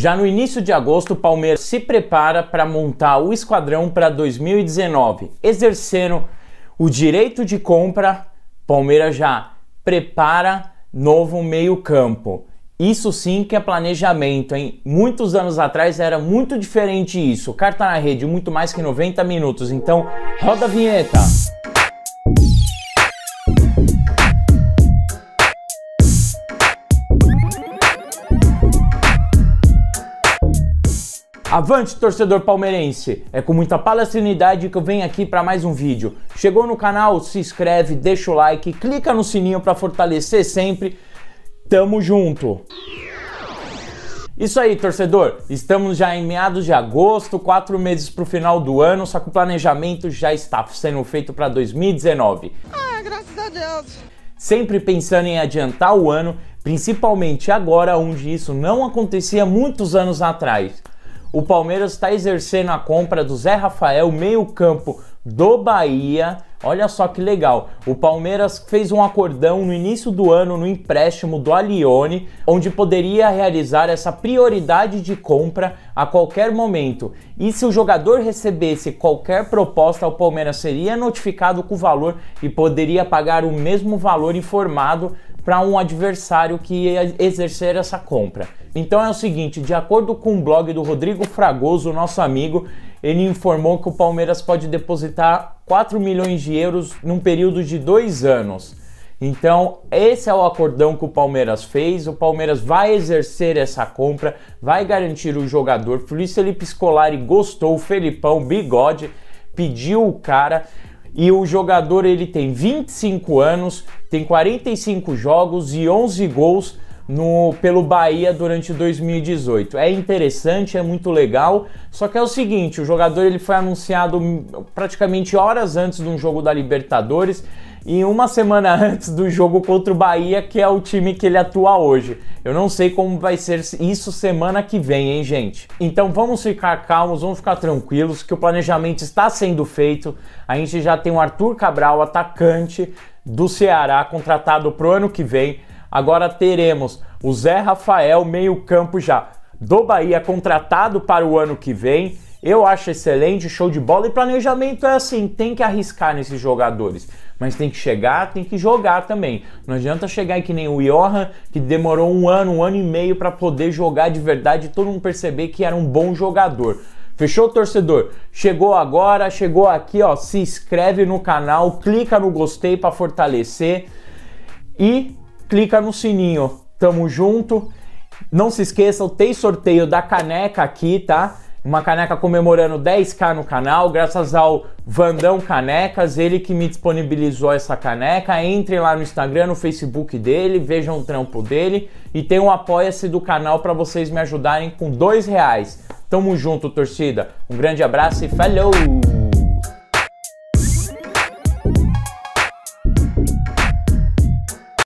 Já no início de agosto, o Palmeiras se prepara para montar o esquadrão para 2019. Exercendo o direito de compra, Palmeiras já prepara novo meio-campo. Isso sim que é planejamento, hein? Muitos anos atrás era muito diferente isso. Carta na rede, muito mais que 90 minutos. Então, roda a vinheta. Avante, torcedor palmeirense! É com muita palestrinidade que eu venho aqui para mais um vídeo. Chegou no canal? Se inscreve, deixa o like, clica no sininho para fortalecer sempre. Tamo junto! Isso aí, torcedor! Estamos já em meados de agosto, quatro meses para o final do ano, só que o planejamento já está sendo feito para 2019. Ah, graças a Deus! Sempre pensando em adiantar o ano, principalmente agora onde isso não acontecia muitos anos atrás o Palmeiras está exercendo a compra do Zé Rafael, meio-campo do Bahia. Olha só que legal. O Palmeiras fez um acordão no início do ano no empréstimo do Alione, onde poderia realizar essa prioridade de compra a qualquer momento. E se o jogador recebesse qualquer proposta, o Palmeiras seria notificado com o valor e poderia pagar o mesmo valor informado para um adversário que ia exercer essa compra. Então é o seguinte, de acordo com o blog do Rodrigo Fragoso, nosso amigo, ele informou que o Palmeiras pode depositar 4 milhões de euros num período de dois anos. Então, esse é o acordão que o Palmeiras fez. O Palmeiras vai exercer essa compra, vai garantir o jogador. Por isso, Felipe Scolari gostou, o Felipão, bigode, pediu o cara e o jogador ele tem 25 anos, tem 45 jogos e 11 gols no, pelo Bahia durante 2018. É interessante, é muito legal, só que é o seguinte, o jogador ele foi anunciado praticamente horas antes de um jogo da Libertadores e uma semana antes do jogo contra o Bahia, que é o time que ele atua hoje. Eu não sei como vai ser isso semana que vem, hein, gente? Então vamos ficar calmos, vamos ficar tranquilos, que o planejamento está sendo feito. A gente já tem o Arthur Cabral, atacante do Ceará, contratado para o ano que vem. Agora teremos o Zé Rafael, meio-campo já do Bahia, contratado para o ano que vem eu acho excelente, show de bola. E planejamento é assim: tem que arriscar nesses jogadores. Mas tem que chegar, tem que jogar também. Não adianta chegar que nem o Johan, que demorou um ano, um ano e meio para poder jogar de verdade e todo mundo perceber que era um bom jogador. Fechou, torcedor? Chegou agora, chegou aqui, ó. Se inscreve no canal, clica no gostei para fortalecer e clica no sininho. Tamo junto. Não se esqueçam, tem sorteio da caneca aqui, tá? uma caneca comemorando 10k no canal, graças ao Vandão Canecas, ele que me disponibilizou essa caneca. Entrem lá no Instagram, no Facebook dele, vejam o trampo dele e tem um apoia-se do canal para vocês me ajudarem com dois reais. Tamo junto, torcida. Um grande abraço e falou!